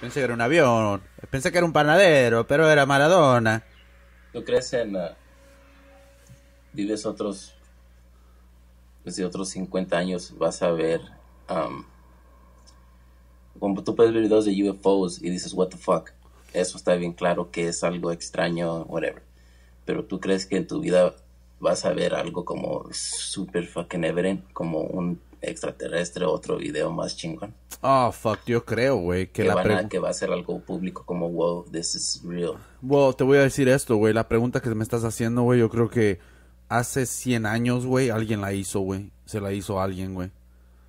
Pensé que era un avión, pensé que era un panadero, pero era Maradona. ¿Tú crees en ah, vives otros desde otros 50 años vas a ver como tú puedes ver videos de UFOs y dices what the fuck eso está bien claro que es algo extraño whatever pero tú crees que en tu vida vas a ver algo como super fucking evident como un extraterrestre, otro video más chingón. Oh, fuck, yo creo, güey, que, la que va a ser algo público como, wow, this is real. Wow, te voy a decir esto, güey, la pregunta que me estás haciendo, güey, yo creo que hace 100 años, güey, alguien la hizo, güey, se la hizo alguien, güey.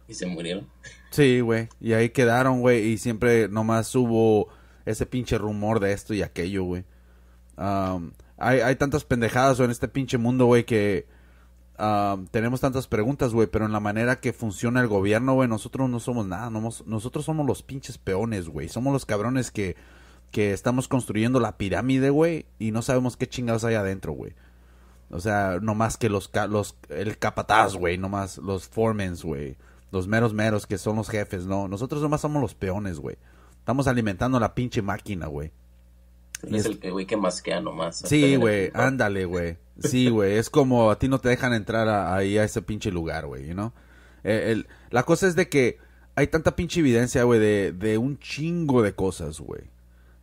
Y se murieron. Sí, güey, y ahí quedaron, güey, y siempre nomás hubo ese pinche rumor de esto y aquello, güey. hay, hay tantas pendejadas en este pinche mundo, güey, que tenemos tantas preguntas, güey, pero en la manera que funciona el gobierno, güey, nosotros no somos nada, nosotros somos los pinches peones, güey, somos los cabrones que, que estamos construyendo la pirámide, güey, y no sabemos qué chingados hay adentro, güey. O sea, no más que los, los el capataz, güey, no más los foremen güey, los meros meros que son los jefes, no, nosotros nomás somos los peones, güey. Estamos alimentando la pinche máquina, güey es, el que, güey que masquea nomás. Sí, güey, ándale, güey. Sí, güey, es como a ti no te dejan entrar ahí a ese pinche lugar, güey, ¿no? Eh, la cosa es de que hay tanta pinche evidencia, güey, de, de un chingo de cosas, güey.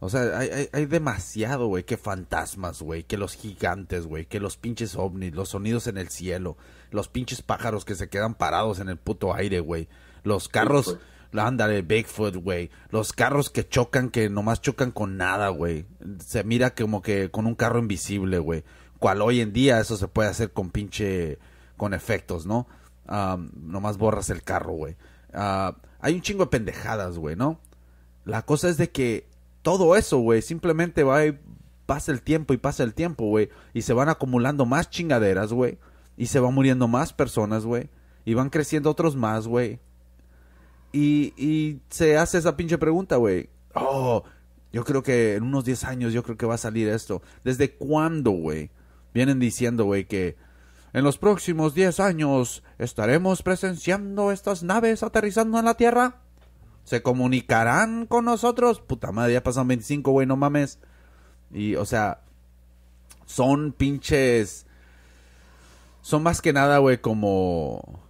O sea, hay, hay, demasiado, güey, que fantasmas, güey, que los gigantes, güey, que los pinches ovnis, los sonidos en el cielo, los pinches pájaros que se quedan parados en el puto aire, güey, los carros... Pues. Ándale, Bigfoot, güey. Los carros que chocan, que nomás chocan con nada, güey. Se mira como que con un carro invisible, güey. Cual hoy en día eso se puede hacer con pinche. con efectos, ¿no? nomás borras el carro, güey. Ah, hay un chingo de pendejadas, güey, ¿no? La cosa es de que todo eso, güey, simplemente va y pasa el tiempo y pasa el tiempo, güey. Y se van acumulando más chingaderas, güey. Y se van muriendo más personas, güey. Y van creciendo otros más, güey y, se hace esa pinche pregunta, güey. Oh, yo creo que en unos 10 años yo creo que va a salir esto. ¿Desde cuándo, güey? Vienen diciendo, güey, que en los próximos 10 años estaremos presenciando estas naves aterrizando en la Tierra. ¿Se comunicarán con nosotros? Puta madre, ya pasan 25, güey, no mames. Y, o sea, son pinches... Son más que nada, güey, como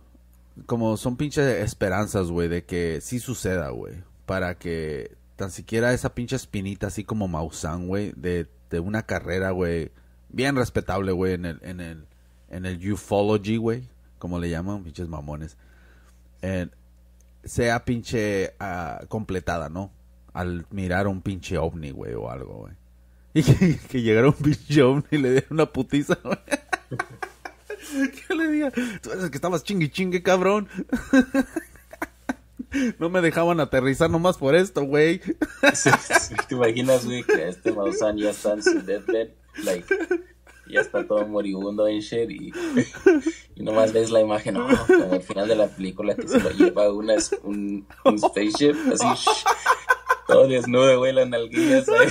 como son pinches esperanzas, güey, de que sí suceda, güey. Para que tan siquiera esa pinche espinita, así como Maussan, güey, de, de una carrera, güey, bien respetable, güey, en el, en el, en el ufology, güey, como le llaman, pinches mamones, sea pinche ah, completada, ¿no? Al mirar un pinche ovni, güey, o algo, güey. Y que, llegara un pinche ovni y le diera una putiza, güey. ¿Qué le diga, tú eres el que estabas chingue chingue, cabrón. No me dejaban aterrizar nomás por esto, güey. ¿Te imaginas, güey, que este Mausan ya está en su deathbed? Like, ya está todo moribundo en shit y, y nomás ves la imagen, al final de la película que se lo lleva una, un, un spaceship, así... Todo desnudo, güey, la analguía, güey.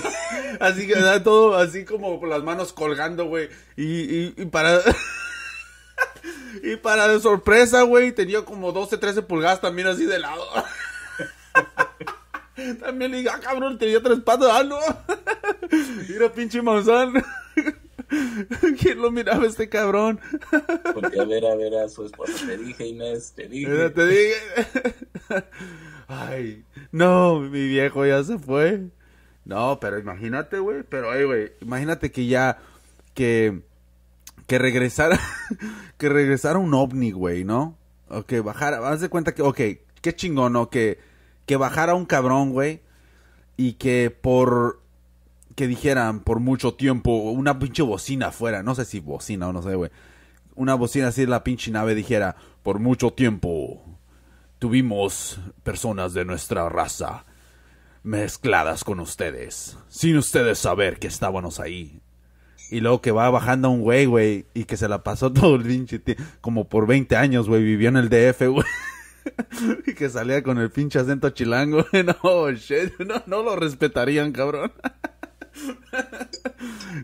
Así que da todo así como con las manos colgando, güey. y, y para... Y para de sorpresa, güey, tenía como 12, 13 pulgadas también así de lado. También le dije, ah, cabrón, tenía tres patas, ah, no. Mira, pinche manzana ¿Quién lo miraba este cabrón? Porque a ver, a ver a su esposa. Te dije, Inés, te dije. te dije. Ay, no, mi viejo ya se fue. No, pero imagínate, güey. Pero, ay, güey, imagínate que ya, que que regresara, que regresara un ovni, güey, ¿no? O que bajara, haz de cuenta que, ok, qué chingón, ¿no? Que, que bajara un cabrón, güey, y que por, que dijeran por mucho tiempo, una pinche bocina afuera, no sé si bocina o no sé, güey. Una bocina así, la pinche nave dijera, por mucho tiempo tuvimos personas de nuestra raza mezcladas con ustedes, sin ustedes saber que estábamos ahí. Y luego que va bajando a un güey, güey, y que se la pasó todo el pinche como por 20 años, güey, vivió en el DF, güey. y que salía con el pinche acento chilango, No, shit, no, no lo respetarían, cabrón.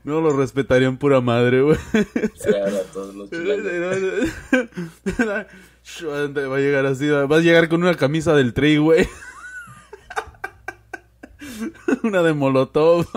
No lo respetarían pura madre, güey. Vas todos los Va a llegar así, va a llegar con una camisa del tri, güey. Una de Molotov.